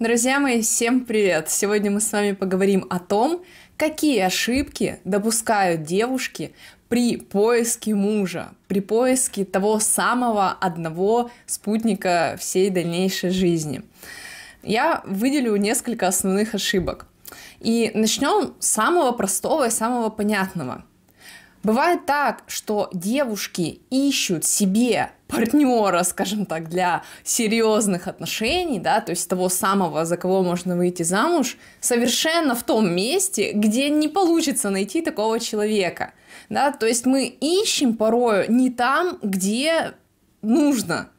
Друзья мои, всем привет! Сегодня мы с вами поговорим о том, какие ошибки допускают девушки при поиске мужа, при поиске того самого одного спутника всей дальнейшей жизни. Я выделю несколько основных ошибок. И начнем с самого простого и самого понятного. Бывает так, что девушки ищут себе партнера, скажем так, для серьезных отношений, да, то есть того самого, за кого можно выйти замуж, совершенно в том месте, где не получится найти такого человека, да, то есть мы ищем порою не там, где нужно,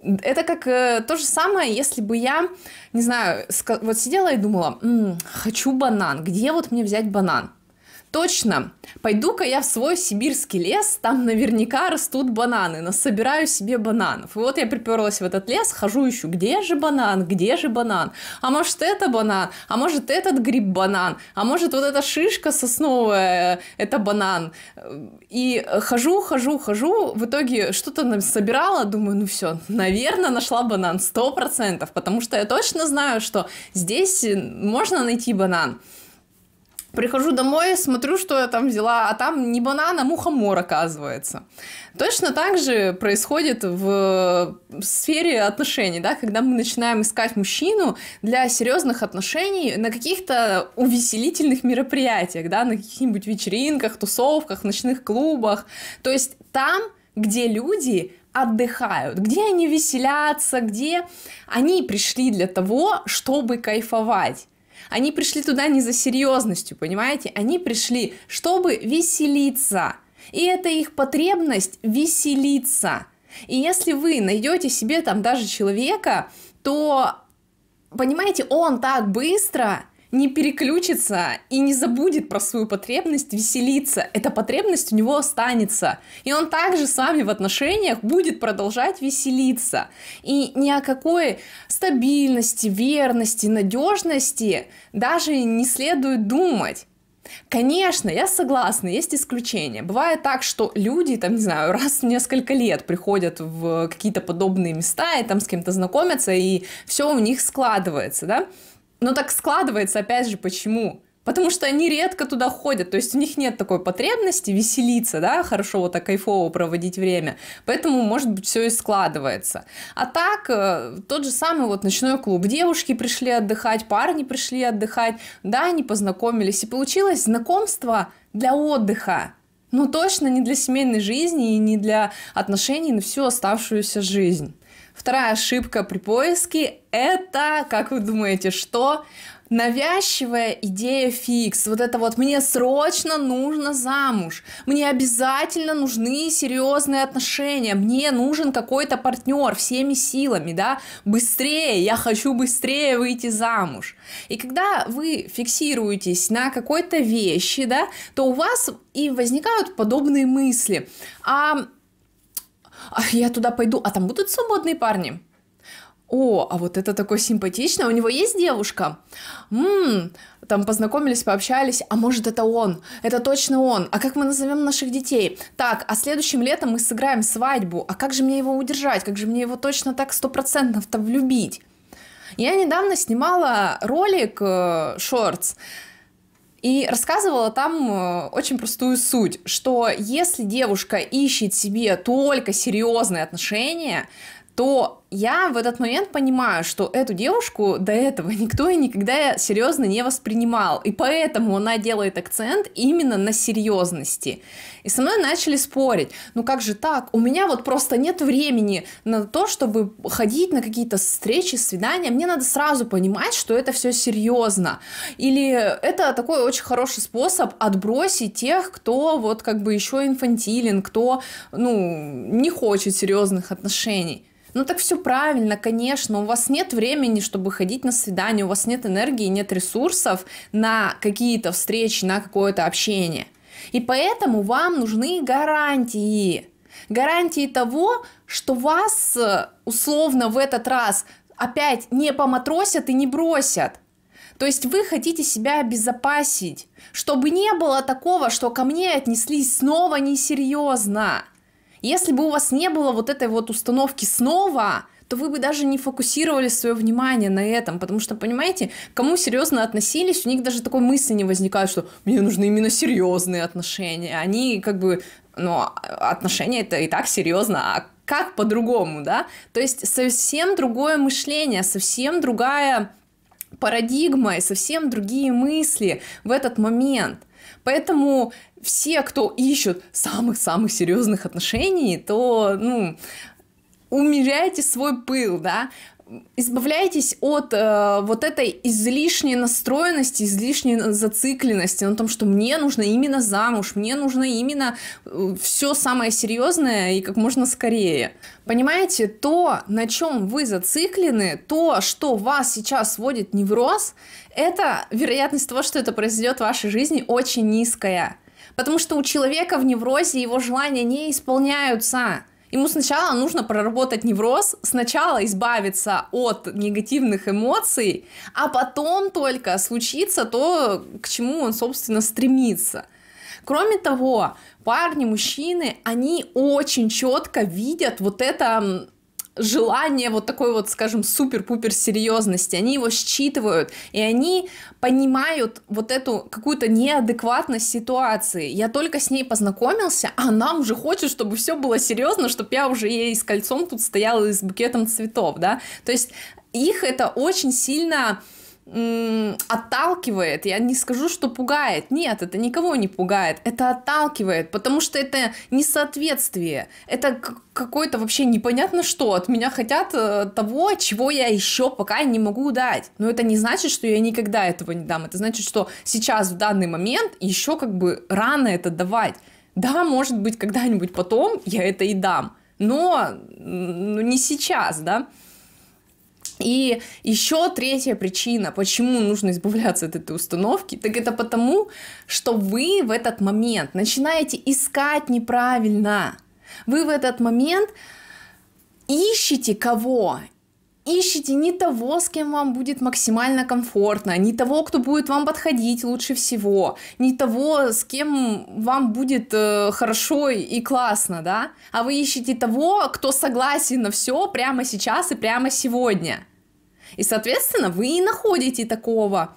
это как э, то же самое, если бы я, не знаю, вот сидела и думала, М, хочу банан, где вот мне взять банан? Точно, пойду-ка я в свой сибирский лес, там наверняка растут бананы, насобираю себе бананов. И вот я приперлась в этот лес, хожу ищу, где же банан, где же банан? А может это банан, а может этот гриб банан, а может вот эта шишка сосновая, э, это банан. И хожу, хожу, хожу, в итоге что-то собирала, думаю, ну все, наверное, нашла банан, сто процентов, потому что я точно знаю, что здесь можно найти банан. Прихожу домой, смотрю, что я там взяла, а там не банан, а мухомор, оказывается. Точно так же происходит в э, сфере отношений, да, когда мы начинаем искать мужчину для серьезных отношений на каких-то увеселительных мероприятиях, да, на каких-нибудь вечеринках, тусовках, ночных клубах. То есть там, где люди отдыхают, где они веселятся, где они пришли для того, чтобы кайфовать. Они пришли туда не за серьезностью, понимаете? Они пришли, чтобы веселиться. И это их потребность веселиться. И если вы найдете себе там даже человека, то, понимаете, он так быстро не переключится и не забудет про свою потребность веселиться. Эта потребность у него останется. И он также с вами в отношениях будет продолжать веселиться. И ни о какой стабильности, верности, надежности даже не следует думать. Конечно, я согласна, есть исключения. Бывает так, что люди, там, не знаю, раз в несколько лет приходят в какие-то подобные места и там с кем-то знакомятся, и все у них складывается, да? Но ну, так складывается, опять же, почему? Потому что они редко туда ходят, то есть у них нет такой потребности веселиться, да, хорошо вот так кайфово проводить время. Поэтому, может быть, все и складывается. А так, э, тот же самый вот ночной клуб. Девушки пришли отдыхать, парни пришли отдыхать, да, они познакомились. И получилось знакомство для отдыха. Но ну, точно не для семейной жизни и не для отношений на всю оставшуюся жизнь. Вторая ошибка при поиске — это, как вы думаете, что? навязчивая идея фикс, вот это вот мне срочно нужно замуж, мне обязательно нужны серьезные отношения, мне нужен какой-то партнер всеми силами, да, быстрее, я хочу быстрее выйти замуж. И когда вы фиксируетесь на какой-то вещи, да, то у вас и возникают подобные мысли. А а я туда пойду, а там будут свободные парни? О, а вот это такое симпатично, у него есть девушка? Ммм, там познакомились, пообщались, а может это он, это точно он, а как мы назовем наших детей? Так, а следующим летом мы сыграем свадьбу, а как же мне его удержать, как же мне его точно так стопроцентно-то влюбить? Я недавно снимала ролик, э, шортс, и рассказывала там э, очень простую суть, что если девушка ищет себе только серьезные отношения, то я в этот момент понимаю, что эту девушку до этого никто и никогда серьезно не воспринимал, и поэтому она делает акцент именно на серьезности. И со мной начали спорить, ну как же так, у меня вот просто нет времени на то, чтобы ходить на какие-то встречи, свидания, мне надо сразу понимать, что это все серьезно. Или это такой очень хороший способ отбросить тех, кто вот как бы еще инфантилен, кто, ну, не хочет серьезных отношений. Ну так все правильно, конечно, у вас нет времени, чтобы ходить на свидание, у вас нет энергии, нет ресурсов на какие-то встречи, на какое-то общение. И поэтому вам нужны гарантии. Гарантии того, что вас э, условно в этот раз опять не поматросят и не бросят. То есть вы хотите себя обезопасить, чтобы не было такого, что ко мне отнеслись снова несерьезно. Если бы у вас не было вот этой вот установки снова, то вы бы даже не фокусировали свое внимание на этом, потому что, понимаете, кому серьезно относились, у них даже такой мысли не возникает, что мне нужны именно серьезные отношения. Они как бы, ну, а, отношения это и так серьезно, а как по-другому, да? То есть совсем другое мышление, совсем другая парадигма и совсем другие мысли в этот момент – Поэтому все, кто ищут самых-самых серьезных отношений, то, ну, умеряйте свой пыл, да, избавляйтесь от э, вот этой излишней настроенности, излишней зацикленности на том, что мне нужно именно замуж, мне нужно именно э, все самое серьезное и как можно скорее. Понимаете, то, на чем вы зациклены, то, что вас сейчас вводит невроз, это вероятность того, что это произойдет в вашей жизни, очень низкая. Потому что у человека в неврозе его желания не исполняются. Ему сначала нужно проработать невроз, сначала избавиться от негативных эмоций, а потом только случится то, к чему он, собственно, стремится. Кроме того, парни, мужчины, они очень четко видят вот это желание вот такой вот, скажем, супер-пупер серьезности. Они его считывают, и они понимают вот эту какую-то неадекватность ситуации. Я только с ней познакомился, а она уже хочет, чтобы все было серьезно, чтобы я уже ей с кольцом тут стояла и с букетом цветов, да. То есть их это очень сильно отталкивает, я не скажу, что пугает, нет, это никого не пугает, это отталкивает, потому что это несоответствие, это какое-то вообще непонятно что, от меня хотят э, того, чего я еще пока не могу дать, но это не значит, что я никогда этого не дам, это значит, что сейчас в данный момент еще как бы рано это давать, да, может быть, когда-нибудь потом я это и дам, но ну, не сейчас, да, и еще третья причина, почему нужно избавляться от этой установки, так это потому, что вы в этот момент начинаете искать неправильно. Вы в этот момент ищете кого ищете не того, с кем вам будет максимально комфортно, не того, кто будет вам подходить лучше всего, не того, с кем вам будет э, хорошо и классно, да, а вы ищете того, кто согласен на все прямо сейчас и прямо сегодня. И, соответственно, вы и находите такого.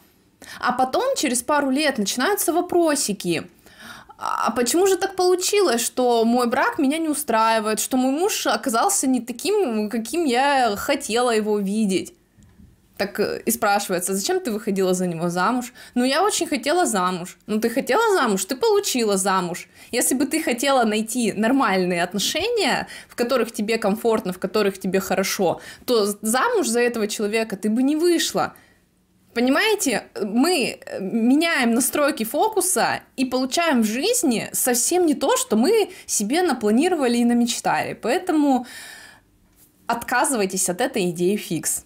А потом через пару лет начинаются вопросики – а, а почему же так получилось, что мой брак меня не устраивает, что мой муж оказался не таким, каким я хотела его видеть? Так э, и спрашивается, зачем ты выходила за него замуж? Ну, я очень хотела замуж. Ну, ты хотела замуж, ты получила замуж. Если бы ты хотела найти нормальные отношения, в которых тебе комфортно, в которых тебе хорошо, то замуж за этого человека ты бы не вышла. Понимаете, мы э, меняем настройки фокуса и получаем в жизни совсем не то, что мы себе напланировали и намечтали. Поэтому отказывайтесь от этой идеи фикс.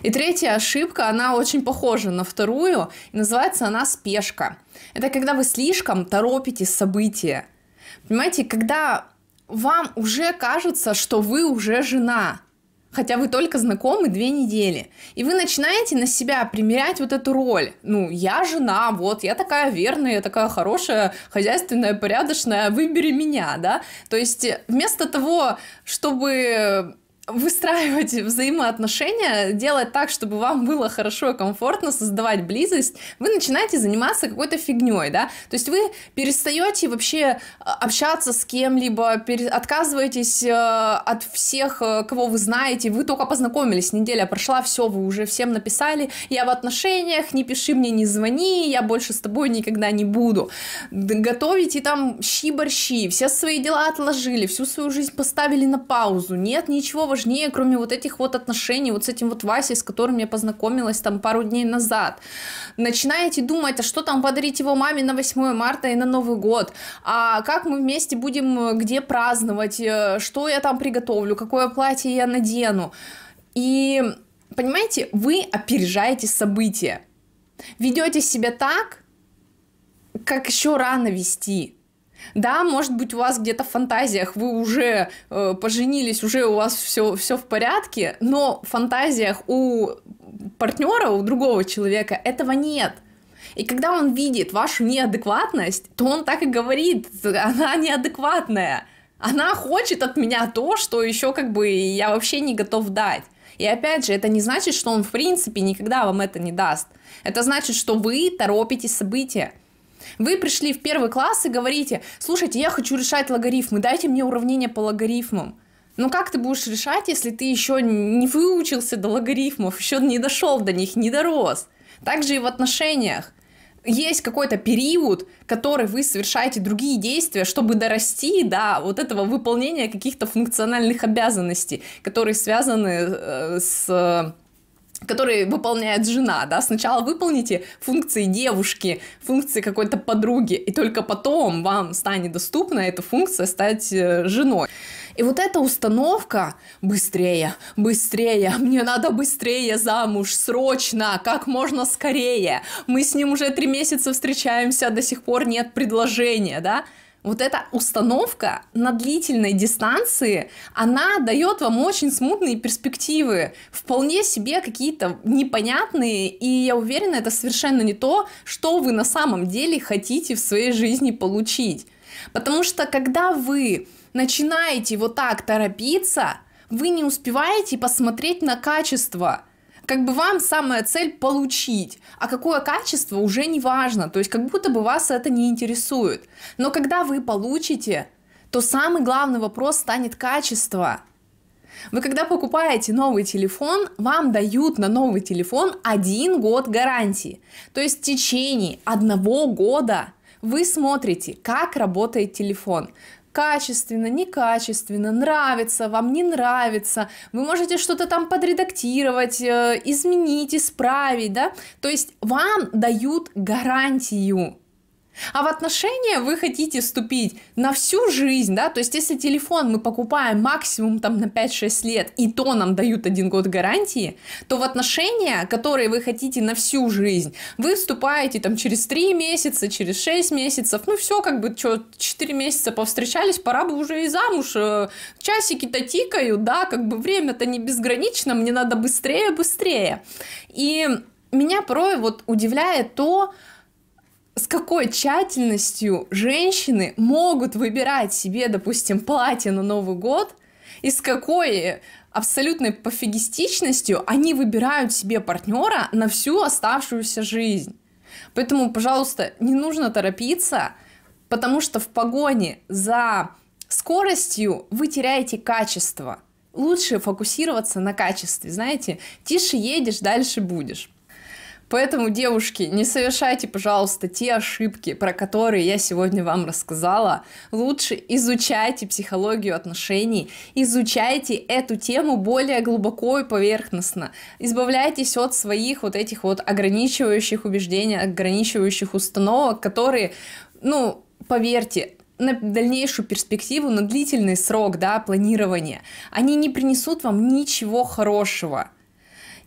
И третья ошибка, она очень похожа на вторую, и называется она спешка. Это когда вы слишком торопите события. Понимаете, когда вам уже кажется, что вы уже жена, хотя вы только знакомы две недели. И вы начинаете на себя примерять вот эту роль. Ну, я жена, вот, я такая верная, я такая хорошая, хозяйственная, порядочная, выбери меня, да? То есть вместо того, чтобы выстраивать взаимоотношения, делать так, чтобы вам было хорошо комфортно, создавать близость, вы начинаете заниматься какой-то фигней, да, то есть вы перестаете вообще а, общаться с кем-либо, отказываетесь э, от всех, э, кого вы знаете, вы только познакомились, неделя прошла, все, вы уже всем написали, я в отношениях, не пиши мне, не звони, я больше с тобой никогда не буду, готовите там щи-борщи, все свои дела отложили, всю свою жизнь поставили на паузу, нет ничего важнее, кроме вот этих вот отношений, вот с этим вот Васей, с которым я познакомилась там пару дней назад. Начинаете думать, а что там подарить его маме на 8 марта и на Новый год? А как мы вместе будем э, где праздновать? Э, что я там приготовлю? Какое платье я надену? И понимаете, вы опережаете события. Ведете себя так, как еще рано вести. Да, может быть, у вас где-то в фантазиях вы уже э, поженились, уже у вас все, все в порядке, но в фантазиях у партнера, у другого человека этого нет. И когда он видит вашу неадекватность, то он так и говорит, она неадекватная. Она хочет от меня то, что еще как бы я вообще не готов дать. И опять же, это не значит, что он в принципе никогда вам это не даст. Это значит, что вы торопите события. Вы пришли в первый класс и говорите, слушайте, я хочу решать логарифмы, дайте мне уравнение по логарифмам. Но ну, как ты будешь решать, если ты еще не выучился до логарифмов, еще не дошел до них, не дорос? Также и в отношениях. Есть какой-то период, который вы совершаете другие действия, чтобы дорасти до вот этого выполнения каких-то функциональных обязанностей, которые связаны э, с э, который выполняет жена, да, сначала выполните функции девушки, функции какой-то подруги, и только потом вам станет доступна эта функция стать э, женой. И вот эта установка «быстрее, быстрее, мне надо быстрее замуж, срочно, как можно скорее, мы с ним уже три месяца встречаемся, до сих пор нет предложения», да, вот эта установка на длительной дистанции, она дает вам очень смутные перспективы, вполне себе какие-то непонятные, и я уверена, это совершенно не то, что вы на самом деле хотите в своей жизни получить. Потому что когда вы начинаете вот так торопиться, вы не успеваете посмотреть на качество – как бы вам самая цель получить, а какое качество уже не важно, то есть как будто бы вас это не интересует. Но когда вы получите, то самый главный вопрос станет качество. Вы когда покупаете новый телефон, вам дают на новый телефон один год гарантии. То есть в течение одного года вы смотрите, как работает телефон, качественно, некачественно, нравится, вам не нравится, вы можете что-то там подредактировать, э, изменить, исправить, да, то есть вам дают гарантию, а в отношения вы хотите вступить на всю жизнь, да, то есть если телефон мы покупаем максимум там на 5-6 лет, и то нам дают один год гарантии, то в отношения, которые вы хотите на всю жизнь, вы вступаете там через 3 месяца, через 6 месяцев, ну все, как бы, что, 4 месяца повстречались, пора бы уже и замуж, э, часики-то тикают, да, как бы время-то не безгранично, мне надо быстрее, быстрее. И меня порой вот удивляет то, с какой тщательностью женщины могут выбирать себе, допустим, платье на Новый год, и с какой абсолютной пофигистичностью они выбирают себе партнера на всю оставшуюся жизнь. Поэтому, пожалуйста, не нужно торопиться, потому что в погоне за скоростью вы теряете качество. Лучше фокусироваться на качестве, знаете, тише едешь, дальше будешь. Поэтому, девушки, не совершайте, пожалуйста, те ошибки, про которые я сегодня вам рассказала. Лучше изучайте психологию отношений, изучайте эту тему более глубоко и поверхностно. Избавляйтесь от своих вот этих вот ограничивающих убеждений, ограничивающих установок, которые, ну, поверьте, на дальнейшую перспективу, на длительный срок, да, планирования, они не принесут вам ничего хорошего.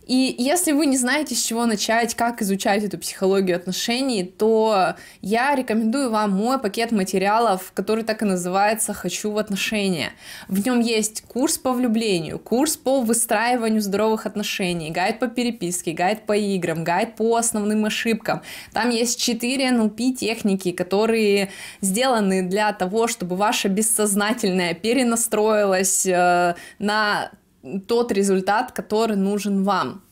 И если вы не знаете, с чего начать, как изучать эту психологию отношений, то я рекомендую вам мой пакет материалов, который так и называется «Хочу в отношения». В нем есть курс по влюблению, курс по выстраиванию здоровых отношений, гайд по переписке, гайд по играм, гайд по основным ошибкам. Там есть 4 NLP ну, техники, которые сделаны для того, чтобы ваша бессознательная перенастроилась э, на тот результат, который нужен вам.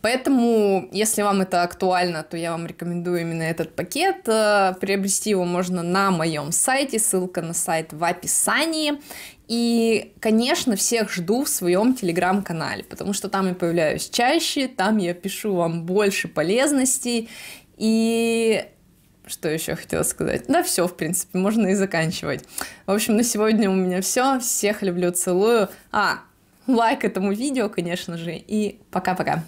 Поэтому, если вам это актуально, то я вам рекомендую именно этот пакет. Э, приобрести его можно на моем сайте, ссылка на сайт в описании. И, конечно, всех жду в своем телеграм-канале, потому что там я появляюсь чаще, там я пишу вам больше полезностей. И что еще хотела сказать? Да все, в принципе, можно и заканчивать. В общем, на сегодня у меня все. Всех люблю, целую. А, лайк этому видео, конечно же, и пока-пока.